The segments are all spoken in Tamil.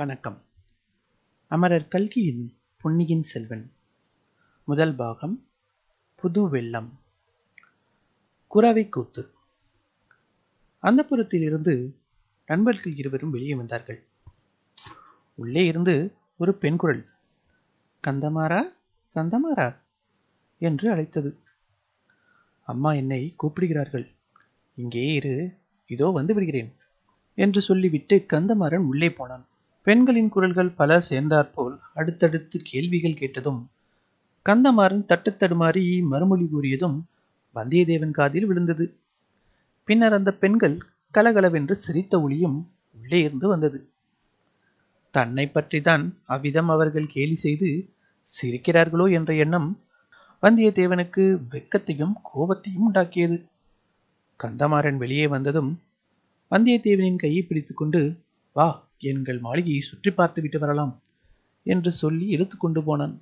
வணக்கம் அமரர் கல்கியின் பொன்னியின் செல்வன் முதல் பாகம் புது வெள்ளம் குறவை கூத்து அந்தப்புறத்தில் இருந்து நண்பர்கள் இருவரும் வெளியே வந்தார்கள் உள்ளே இருந்து ஒரு பெண் குரல் கந்தமாரா கந்தமாரா என்று அழைத்தது அம்மா என்னை கூப்பிடுகிறார்கள் இங்கே இரு இதோ வந்து விடுகிறேன் என்று சொல்லிவிட்டு கந்தமாறன் உள்ளே போனான் பெண்களின் குரல்கள் பல சேர்ந்தாற்போல் அடுத்தடுத்து கேள்விகள் கேட்டதும் கந்தமாறன் தட்டு தடுமாறி மறுமொழி கூறியதும் வந்தியத்தேவன் காதில் விழுந்தது பின்னர் அந்த பெண்கள் கலகலவென்று சிரித்த ஒளியும் உள்ளே இருந்து வந்தது தன்னை பற்றிதான் அவ்விதம் அவர்கள் கேலி செய்து சிரிக்கிறார்களோ என்ற எண்ணம் வந்தியத்தேவனுக்கு வெக்கத்தையும் கோபத்தையும் உண்டாக்கியது கந்தமாறன் வெளியே வந்ததும் வந்தியத்தேவனின் கையை பிடித்துக்கொண்டு வா எங்கள் மாளிகையை சுற்றி பார்த்துவிட்டு வரலாம் என்று சொல்லி இழுத்து கொண்டு போனான்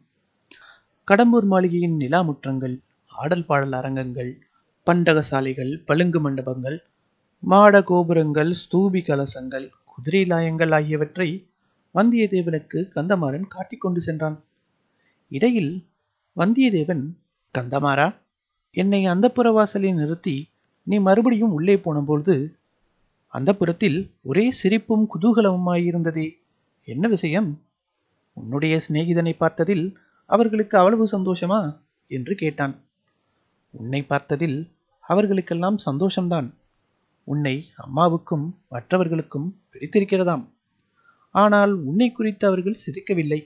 கடம்பூர் மாளிகையின் நிலா முற்றங்கள் ஆடல் பாடல் அரங்கங்கள் பண்டக சாலைகள் பழுங்கு மண்டபங்கள் மாட கோபுரங்கள் ஸ்தூபி கலசங்கள் குதிரை லாயங்கள் ஆகியவற்றை வந்தியத்தேவனுக்கு கந்தமாறன் காட்டிக்கொண்டு சென்றான் இடையில் வந்தியத்தேவன் கந்தமாறா என்னை அந்த புறவாசலில் நிறுத்தி நீ மறுபடியும் உள்ளே போனபொழுது அந்த புறத்தில் ஒரே சிரிப்பும் குதூகலமுமாயிருந்ததே என்ன விஷயம் உன்னுடைய சிநேகிதனை பார்த்ததில் அவர்களுக்கு அவ்வளவு சந்தோஷமா என்று கேட்டான் உன்னை பார்த்ததில் அவர்களுக்கெல்லாம் சந்தோஷம்தான் உன்னை அம்மாவுக்கும் மற்றவர்களுக்கும் பிடித்திருக்கிறதாம் ஆனால் உன்னை குறித்து அவர்கள் சிரிக்கவில்லை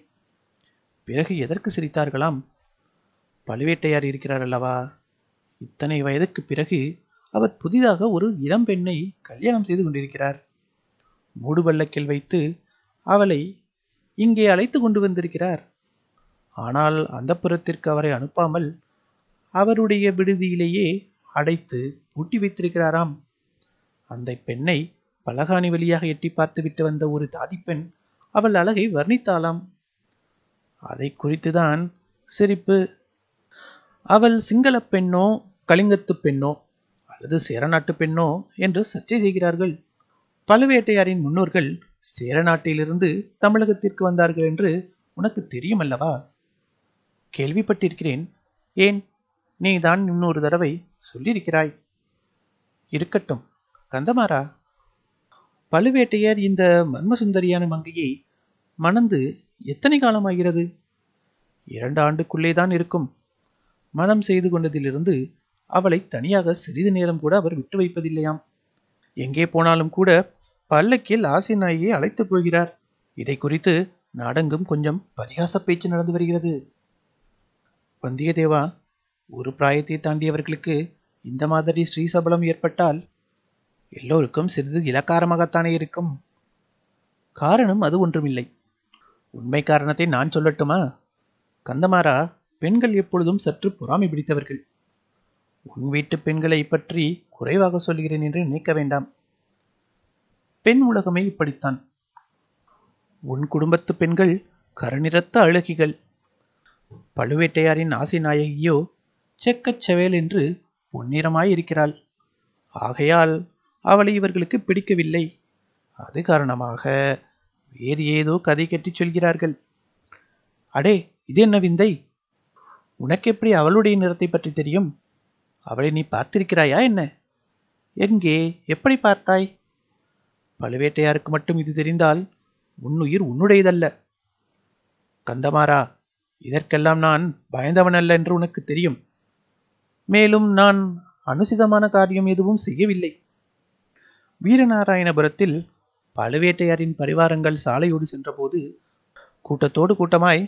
பிறகு எதற்கு சிரித்தார்களாம் பழுவேட்டையார் இருக்கிறார் அல்லவா இத்தனை வயதுக்கு பிறகு அவர் புதிதாக ஒரு இளம் பெண்ணை கல்யாணம் செய்து கொண்டிருக்கிறார் மூடுபள்ளக்கில் வைத்து அவளை இங்கே அழைத்து கொண்டு வந்திருக்கிறார் ஆனால் அந்த புறத்திற்கு அவரை அனுப்பாமல் அவருடைய விடுதியிலேயே அடைத்து பூட்டி வைத்திருக்கிறாராம் அந்த பெண்ணை பலகாணி வழியாக எட்டி பார்த்துவிட்டு வந்த ஒரு தாதிப்பெண் அவள் அழகை வர்ணித்தாளாம் அதை குறித்துதான் சிரிப்பு அவள் சிங்கள பெண்ணோ கலிங்கத்து பெண்ணோ அது சேரநாட்டு பெண்ணோ என்று சர்ச்சை செய்கிறார்கள் பழுவேட்டையாரின் முன்னோர்கள் சேரநாட்டிலிருந்து தமிழகத்திற்கு வந்தார்கள் என்று உனக்கு தெரியும் அல்லவா கேள்விப்பட்டிருக்கிறேன் ஏன் நீ தான் இன்னொரு தடவை சொல்லியிருக்கிறாய் இருக்கட்டும் கந்தமாரா பழுவேட்டையர் இந்த மர்மசுந்தரியான மங்கையை மணந்து எத்தனை காலமாகிறது இரண்டு ஆண்டுக்குள்ளே தான் இருக்கும் மனம் செய்து கொண்டதிலிருந்து அவளை தனியாக சிறிது நேரம் கூட அவர் விட்டு வைப்பதில்லையாம் எங்கே போனாலும் கூட பல்லக்கில் ஆசை நாயை அழைத்து போகிறார் இதை குறித்து நாடெங்கும் கொஞ்சம் பரிகாச பேச்சு நடந்து வருகிறது வந்தியத்தேவா ஒரு பிராயத்தை தாண்டியவர்களுக்கு இந்த மாதிரி ஸ்ரீசபலம் ஏற்பட்டால் எல்லோருக்கும் சிறிது இலக்காரமாகத்தானே இருக்கும் காரணம் அது ஒன்றுமில்லை உண்மை காரணத்தை நான் சொல்லட்டுமா கந்தமாரா பெண்கள் எப்பொழுதும் சற்று பொறாமை பிடித்தவர்கள் உன் வீட்டு பெண்களை பற்றி குறைவாக சொல்கிறேன் என்று நினைக்க வேண்டாம் பெண் உலகமே இப்படித்தான் உன் குடும்பத்து பெண்கள் கருநிறத்த அழகிகள் பழுவேட்டையாரின் ஆசி நாயகியோ செக்கச்செவேல் என்று பொன்னிறமாயிருக்கிறாள் இருக்கிறாள் ஆகையால் அவளை இவர்களுக்கு பிடிக்கவில்லை அது காரணமாக வேறு ஏதோ கதை கட்டி சொல்கிறார்கள் அடே இது என்ன விந்தை உனக்கு எப்படி அவளுடைய நிறத்தை பற்றி தெரியும் அவளை நீ பார்த்திருக்கிறாயா என்ன எங்கே எப்படி பார்த்தாய் பழுவேட்டையாருக்கு மட்டும் இது தெரிந்தால் உன்னுயிர் உன்னுடையதல்ல கந்தமாரா இதற்கெல்லாம் நான் பயந்தவன் அல்ல என்று உனக்கு தெரியும் மேலும் நான் அனுசிதமான காரியம் எதுவும் செய்யவில்லை வீரநாராயணபுரத்தில் பழுவேட்டையாரின் பரிவாரங்கள் சாலையோடு சென்றபோது கூட்டத்தோடு கூட்டமாய்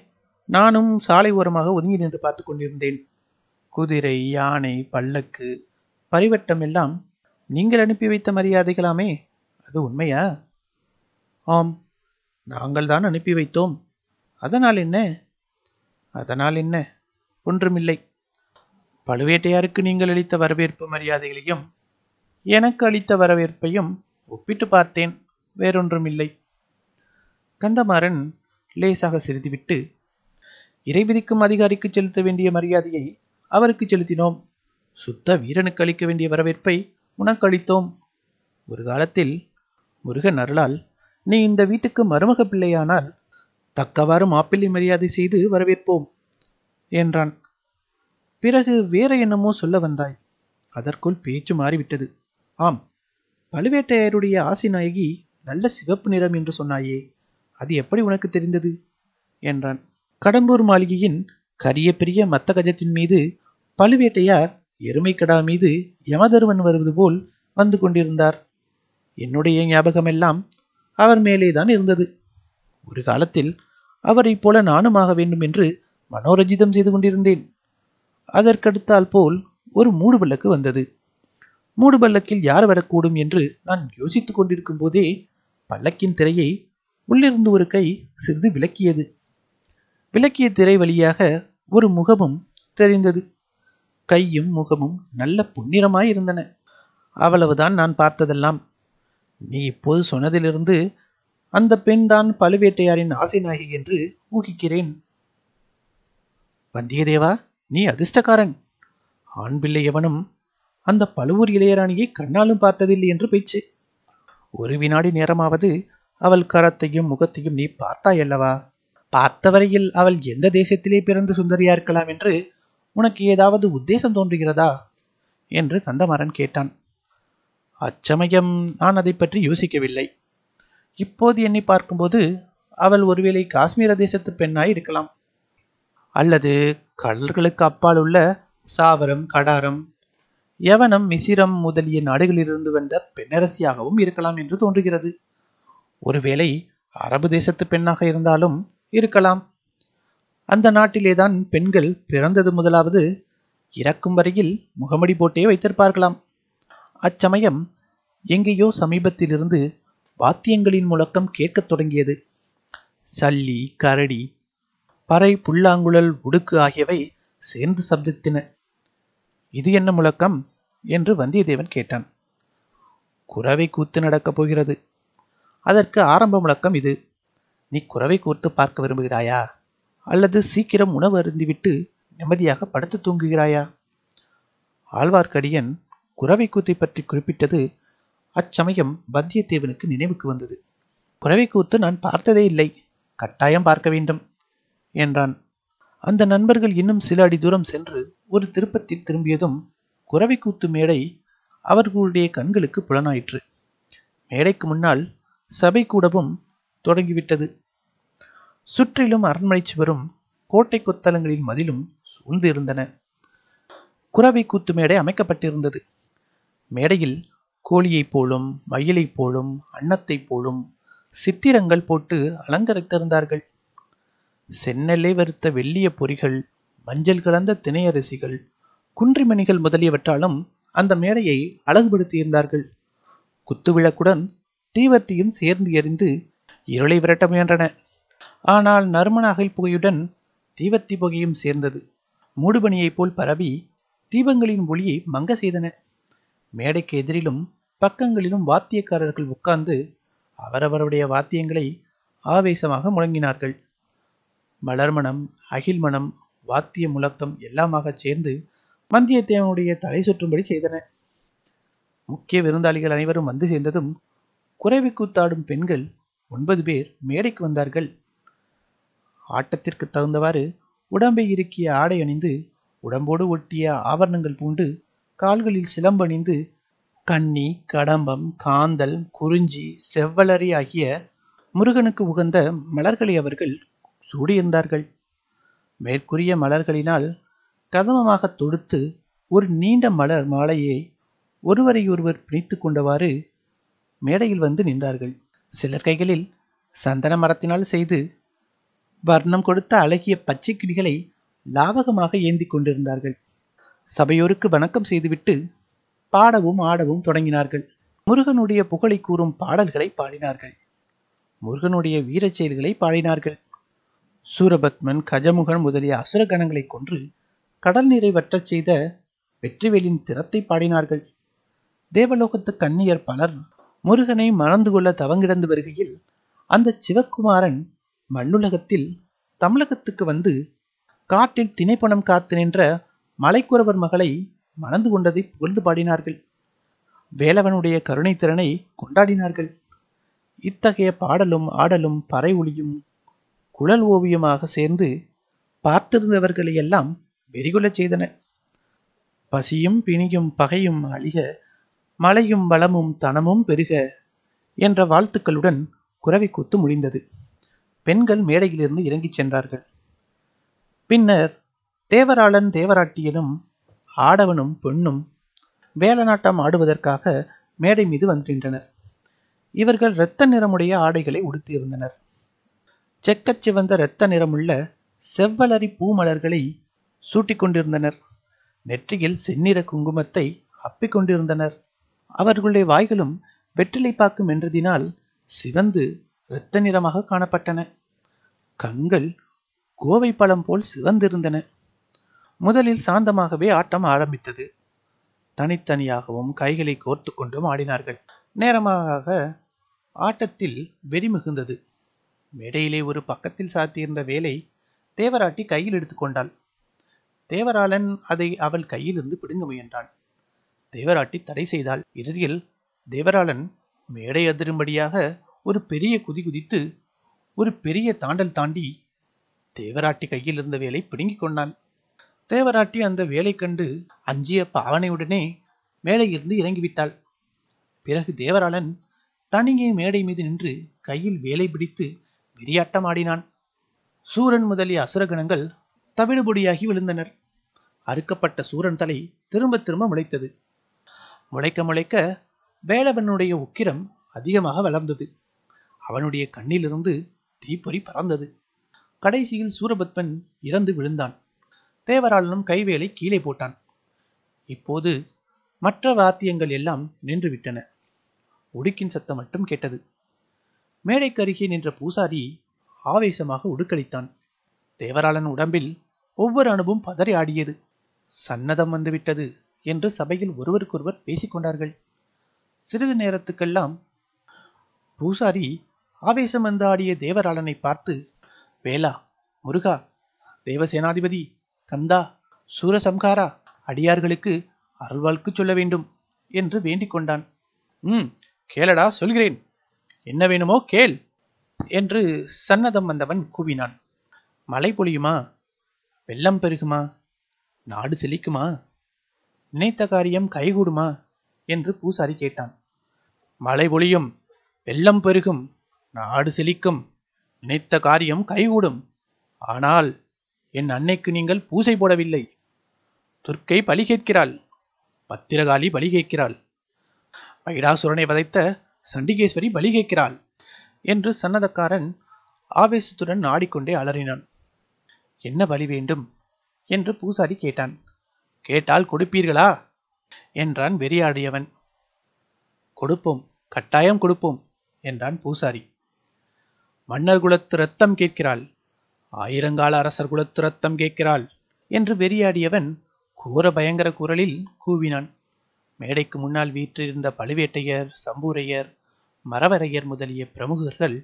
நானும் சாலை ஓரமாக ஒதுங்கி நின்று பார்த்து கொண்டிருந்தேன் குதிரை யானை பல்லக்கு பரிவட்டம் எல்லாம் நீங்கள் அனுப்பி வைத்த மரியாதைகளாமே அது உண்மையா ஆம் நாங்கள் தான் அனுப்பி வைத்தோம் அதனால் என்ன அதனால் என்ன ஒன்றுமில்லை பழுவேட்டையாருக்கு நீங்கள் அளித்த வரவேற்பு மரியாதைகளையும் எனக்கு அளித்த வரவேற்பையும் ஒப்பிட்டு பார்த்தேன் வேறொன்றுமில்லை கந்தமாறன் லேசாக சிரித்துவிட்டு இறைவிதிக்கும் அதிகாரிக்கு செலுத்த வேண்டிய மரியாதையை அவருக்கு செலுத்தினோம் சுத்த வீரனுக்கு அளிக்க வேண்டிய வரவேற்பை உனக்கு அளித்தோம் ஒரு காலத்தில் முருகன் அருளால் நீ இந்த வீட்டுக்கு மருமக பிள்ளையானால் தக்கவாறு மாப்பிள்ளை மரியாதை செய்து வரவேற்போம் என்றான் பிறகு வேற என்னமோ சொல்ல வந்தாய் அதற்குள் பேச்சு மாறிவிட்டது ஆம் பழுவேட்டையருடைய ஆசி நாயகி நல்ல சிவப்பு நிறம் என்று சொன்னாயே அது எப்படி உனக்கு தெரிந்தது என்றான் கடம்பூர் மாளிகையின் கரிய பெரிய மத்த கஜத்தின் மீது பழுவேட்டையார் எருமைக்கடா மீது யமதர்வன் வருவது போல் வந்து கொண்டிருந்தார் என்னுடைய ஞாபகமெல்லாம் அவர் மேலேதான் இருந்தது ஒரு காலத்தில் அவரைப் போல நானும் ஆக வேண்டும் என்று மனோரஜிதம் செய்து கொண்டிருந்தேன் அதற்கடுத்தால் போல் ஒரு மூடுபல்லக்கு வந்தது மூடுபல்லக்கில் யார் வரக்கூடும் என்று நான் யோசித்துக் கொண்டிருக்கும் போதே பல்லக்கின் திரையை உள்ளிருந்து ஒரு கை சிறிது விலக்கியது விளக்கிய திரை வழியாக ஒரு முகமும் தெரிந்தது கையும் முகமும் நல்ல புன்னிறமாய் இருந்தன அவ்வளவுதான் நான் பார்த்ததெல்லாம் நீ இப்போது சொன்னதிலிருந்து அந்த பெண் தான் பழுவேட்டையாரின் ஆசை நாயகி என்று ஊகிக்கிறேன் வந்தியத்தேவா நீ அதிர்ஷ்டக்காரன் ஆண் பிள்ளை எவனும் அந்த பழுவூர் இளையராணியை கண்ணாலும் பார்த்ததில்லை என்று பேச்சு ஒரு வினாடி நேரமாவது அவள் கரத்தையும் முகத்தையும் நீ பார்த்தாயல்லவா பார்த்த வரையில் அவள் எந்த தேசத்திலே பிறந்து சுந்தரியா இருக்கலாம் என்று உனக்கு ஏதாவது உத்தேசம் தோன்றுகிறதா என்று கந்தமாறன் கேட்டான் அச்சமயம் நான் அதை பற்றி யோசிக்கவில்லை இப்போது என்னை பார்க்கும்போது அவள் ஒருவேளை காஷ்மீர தேசத்து பெண்ணாய் இருக்கலாம் அல்லது கடல்களுக்கு அப்பால் உள்ள சாவரம் கடாரம் யவனம் மிசிரம் முதலிய நாடுகளிலிருந்து வந்த பெண்ணரசியாகவும் இருக்கலாம் என்று தோன்றுகிறது ஒருவேளை அரபு தேசத்து பெண்ணாக இருந்தாலும் இருக்கலாம் அந்த நாட்டிலேதான் பெண்கள் பிறந்தது முதலாவது இறக்கும் வரையில் முகமடி போட்டே வைத்திருப்பார்களாம் அச்சமயம் எங்கேயோ சமீபத்திலிருந்து வாத்தியங்களின் முழக்கம் கேட்கத் தொடங்கியது சல்லி கரடி பறை புல்லாங்குழல் உடுக்கு ஆகியவை சேர்ந்து சப்தித்தின இது என்ன முழக்கம் என்று வந்தியத்தேவன் கேட்டான் குறவை கூத்து நடக்கப் போகிறது அதற்கு ஆரம்ப முழக்கம் இது நீ குறவை கூத்து பார்க்க விரும்புகிறாயா அல்லது சீக்கிரம் உணவு அருந்திவிட்டு நிம்மதியாக படுத்து தூங்குகிறாயா ஆழ்வார்க்கடியன் குறவை கூத்தை பற்றி குறிப்பிட்டது அச்சமயம் வந்தியத்தேவனுக்கு நினைவுக்கு வந்தது குறவை கூத்து நான் பார்த்ததே இல்லை கட்டாயம் பார்க்க வேண்டும் என்றான் அந்த நண்பர்கள் இன்னும் சில அடி தூரம் சென்று ஒரு திருப்பத்தில் திரும்பியதும் குறவை கூத்து மேடை அவர்களுடைய கண்களுக்கு புலனாயிற்று மேடைக்கு முன்னால் சபை கூடவும் தொடங்கிவிட்டது சுற்றிலும் அரண்மனை சுவரும் கோட்டை கொத்தலங்களின் மதிலும் சூழ்ந்திருந்தன குறவை கூத்து மேடை அமைக்கப்பட்டிருந்தது மேடையில் கோழியைப் போலும் மயிலைப் போலும் அன்னத்தைப் போலும் சித்திரங்கள் போட்டு அலங்கரித்திருந்தார்கள் சென்னலை வருத்த வெள்ளிய பொறிகள் மஞ்சள் கலந்த திணையரிசிகள் குன்றிமணிகள் முதலியவற்றாலும் அந்த மேடையை அழகுபடுத்தியிருந்தார்கள் குத்துவிளக்குடன் தீவர்த்தியும் சேர்ந்து எரிந்து இருளை விரட்ட முயன்றன ஆனால் நறுமண அகல் புகையுடன் தீவத்தி புகையும் சேர்ந்தது மூடுபனியைப் போல் பரவி தீபங்களின் ஒளியை மங்க செய்தன மேடைக்கு எதிரிலும் பக்கங்களிலும் வாத்தியக்காரர்கள் உட்கார்ந்து அவரவருடைய வாத்தியங்களை ஆவேசமாக முழங்கினார்கள் மலர்மணம் அகில்மணம் வாத்திய முழக்கம் எல்லாமாக சேர்ந்து வந்தியத்தேவனுடைய தலை சுற்றும்படி செய்தன முக்கிய விருந்தாளிகள் அனைவரும் வந்து சேர்ந்ததும் குறைவி கூத்தாடும் பெண்கள் ஒன்பது பேர் மேடைக்கு வந்தார்கள் ஆட்டத்திற்கு தகுந்தவாறு உடம்பை இறுக்கிய ஆடை அணிந்து உடம்போடு ஒட்டிய ஆபரணங்கள் பூண்டு கால்களில் சிலம்பணிந்து கன்னி கடம்பம் காந்தல் குறிஞ்சி செவ்வளரி ஆகிய முருகனுக்கு உகந்த மலர்களை அவர்கள் சூடியிருந்தார்கள் மேற்கூறிய மலர்களினால் கதமமாக தொடுத்து ஒரு நீண்ட மலர் மாலையை ஒருவரையொருவர் பிணித்து கொண்டவாறு மேடையில் வந்து நின்றார்கள் சிலர் கைகளில் சந்தன மரத்தினால் செய்து வர்ணம் கொடுத்த அழகிய பச்சை கிளிகளை லாவகமாக ஏந்தி கொண்டிருந்தார்கள் சபையோருக்கு வணக்கம் செய்துவிட்டு பாடவும் ஆடவும் தொடங்கினார்கள் முருகனுடைய புகழை கூறும் பாடல்களை பாடினார்கள் முருகனுடைய வீரச் செயல்களை பாடினார்கள் சூரபத்மன் கஜமுகன் முதலிய அசுர கணங்களை கொன்று கடல் நீரை வற்றச் செய்த வெற்றிவேலின் திறத்தை பாடினார்கள் தேவலோகத்து கன்னியர் பலர் முருகனை மறந்து கொள்ள தவங்கிடந்து வருகையில் அந்த சிவக்குமாரன் மண்ணுலகத்தில் தமிழகத்துக்கு வந்து காட்டில் திணைப்பணம் காத்து நின்ற மலைக்குறவர் மகளை மணந்து கொண்டதை புகழ்ந்து பாடினார்கள் வேலவனுடைய கருணை திறனை கொண்டாடினார்கள் இத்தகைய பாடலும் ஆடலும் பறை ஒளியும் குழல் ஓவியமாக சேர்ந்து பார்த்திருந்தவர்களை எல்லாம் வெறிகொள்ளச் செய்தன பசியும் பிணியும் பகையும் அழிக மலையும் வளமும் தனமும் பெருக என்ற வாழ்த்துக்களுடன் குறவை கூத்து முடிந்தது பெண்கள் மேடையிலிருந்து இறங்கிச் சென்றார்கள் பின்னர் தேவராளன் தேவராட்டியனும் ஆடவனும் பெண்ணும் வேலநாட்டம் ஆடுவதற்காக மேடை மீது வந்திருந்தனர் இவர்கள் இரத்த நிறமுடைய ஆடைகளை உடுத்தியிருந்தனர் செக்கச் சிவந்த இரத்த நிறமுள்ள செவ்வலரி பூமலர்களை சூட்டிக் கொண்டிருந்தனர் நெற்றியில் செந்நிற குங்குமத்தை அப்பிக் கொண்டிருந்தனர் அவர்களுடைய வாய்களும் வெற்றிலை பாக்கும் என்றதினால் சிவந்து இரத்த நிறமாக காணப்பட்டன கண்கள் கோவை பழம் போல் சிவந்திருந்தன முதலில் சாந்தமாகவே ஆட்டம் ஆரம்பித்தது தனித்தனியாகவும் கைகளை கோர்த்து கொண்டும் ஆடினார்கள் நேரமாக ஆட்டத்தில் வெறி மிகுந்தது மேடையிலே ஒரு பக்கத்தில் சாத்தியிருந்த வேலை தேவராட்டி கையில் எடுத்துக்கொண்டாள் தேவராளன் அதை அவள் கையிலிருந்து பிடுங்க முயன்றான் தேவராட்டி தடை செய்தாள் இறுதியில் தேவராளன் மேடை அதிரும்படியாக ஒரு பெரிய குதி குதித்து ஒரு பெரிய தாண்டல் தாண்டி தேவராட்டி கையில் இருந்த வேலை பிடுங்கிக் கொண்டான் தேவராட்டி அந்த வேலை கண்டு அஞ்சிய பாவனையுடனே மேடையிலிருந்து இறங்கிவிட்டாள் பிறகு தேவராளன் தனியே மேடை மீது நின்று கையில் வேலை பிடித்து விரியாட்டமாடினான் சூரன் முதலிய அசுரகணங்கள் தவிடுபொடியாகி விழுந்தனர் அறுக்கப்பட்ட சூரன் தலை திரும்ப திரும்ப முளைத்தது முளைக்க முளைக்க வேலவனுடைய உக்கிரம் அதிகமாக வளர்ந்தது அவனுடைய கண்ணிலிருந்து தீப்பொறி பறந்தது கடைசியில் சூரபத்மன் இறந்து விழுந்தான் தேவராளனும் கைவேலை கீழே போட்டான் இப்போது மற்ற வாத்தியங்கள் எல்லாம் நின்றுவிட்டன உடுக்கின் சத்தம் மட்டும் கேட்டது மேடைக்கருகே நின்ற பூசாரி ஆவேசமாக உடுக்களித்தான் தேவராளன் உடம்பில் ஒவ்வொரு அணுவும் பதறி ஆடியது சன்னதம் வந்துவிட்டது என்று சபையில் ஒருவருக்கொருவர் பேசிக்கொண்டார்கள் சிறிது நேரத்துக்கெல்லாம் பூசாரி ஆவேசம் வந்து ஆடிய தேவராளனை பார்த்து வேலா முருகா தேவசேனாதிபதி கந்தா சூரசம்ஹாரா அடியார்களுக்கு அருள்வாழ்க்கு சொல்ல வேண்டும் என்று வேண்டிக் கொண்டான் ம் கேளடா சொல்கிறேன் என்ன வேணுமோ கேள் என்று சன்னதம் வந்தவன் கூவினான் மழை பொழியுமா வெள்ளம் பெருகுமா நாடு செழிக்குமா நினைத்த காரியம் கைகூடுமா என்று பூசாரி கேட்டான் மழை பொழியும் வெள்ளம் பெருகும் நாடு செழிக்கும் நினைத்த காரியம் கைகூடும் ஆனால் என் அன்னைக்கு நீங்கள் பூசை போடவில்லை துர்க்கை பலி கேட்கிறாள் பத்திரகாளி பலி கேட்கிறாள் பைடாசுரனை வதைத்த சண்டிகேஸ்வரி பலி கேட்கிறாள் என்று சன்னதக்காரன் ஆவேசத்துடன் ஆடிக்கொண்டே அலறினான் என்ன பலி வேண்டும் என்று பூசாரி கேட்டான் கேட்டால் கொடுப்பீர்களா என்றான் வெறியாடியவன் கொடுப்போம் கட்டாயம் கொடுப்போம் என்றான் பூசாரி மன்னர் குலத்து ரத்தம் கேட்கிறாள் ஆயிரங்கால அரசர் குலத்து ரத்தம் கேட்கிறாள் என்று வெறியாடியவன் கூற பயங்கர குரலில் கூவினான் மேடைக்கு முன்னால் வீற்றிருந்த பழுவேட்டையர் சம்பூரையர் மரவரையர் முதலிய பிரமுகர்கள்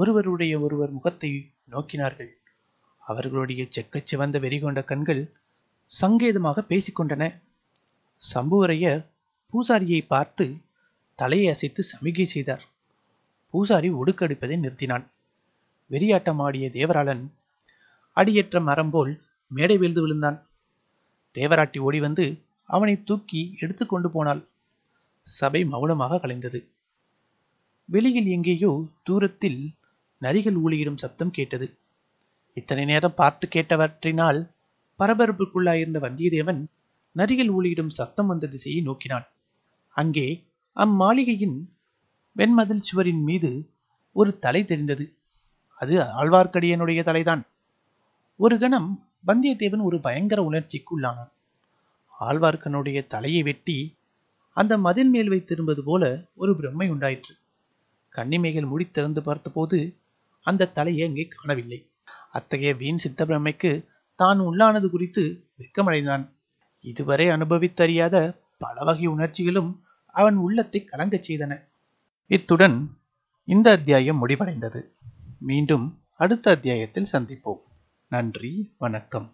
ஒருவருடைய ஒருவர் முகத்தை நோக்கினார்கள் அவர்களுடைய செக்கச் சிவந்த வெறிகொண்ட கண்கள் சங்கேதமாக பேசிக்கொண்டன சம்புவரையர் பூசாரியை பார்த்து தலையை அசைத்து சமிகை செய்தார் பூசாரி ஒடுக்கடிப்பதை நிறுத்தினான் வெறியாட்டமாடிய தேவராளன் அடியற்ற மரம் போல் மேடை வீழ்ந்து விழுந்தான் தேவராட்டி ஓடி வந்து அவனை தூக்கி எடுத்து கொண்டு போனாள் சபை மௌனமாக கலைந்தது வெளியில் எங்கேயோ தூரத்தில் நரிகள் ஊழியிடும் சப்தம் கேட்டது இத்தனை நேரம் பார்த்து கேட்டவற்றினால் பரபரப்புக்குள்ளாயிருந்த வந்தியத்தேவன் நரிகள் ஊழியிடும் சப்தம் வந்த திசையை நோக்கினான் அங்கே அம்மாளிகையின் வெண்மதில் சுவரின் மீது ஒரு தலை தெரிந்தது அது ஆழ்வார்க்கடியனுடைய தலைதான் ஒரு கணம் வந்தியத்தேவன் ஒரு பயங்கர உணர்ச்சிக்கு உள்ளானான் ஆழ்வார்க்கனுடைய தலையை வெட்டி அந்த மதில் மேல் வைத்திருந்தது போல ஒரு பிரம்மை உண்டாயிற்று கன்னிமைகள் முடி திறந்து பார்த்தபோது அந்த தலையை அங்கே காணவில்லை அத்தகைய வீண் சித்த பிரம்மைக்கு தான் உள்ளானது குறித்து வெக்கமடைந்தான் இதுவரை அனுபவித்தறியாத பல வகை உணர்ச்சிகளும் அவன் உள்ளத்தை கலங்கச் செய்தன இத்துடன் இந்த அத்தியாயம் முடிவடைந்தது மீண்டும் அடுத்த அத்தியாயத்தில் சந்திப்போம் நன்றி வணக்கம்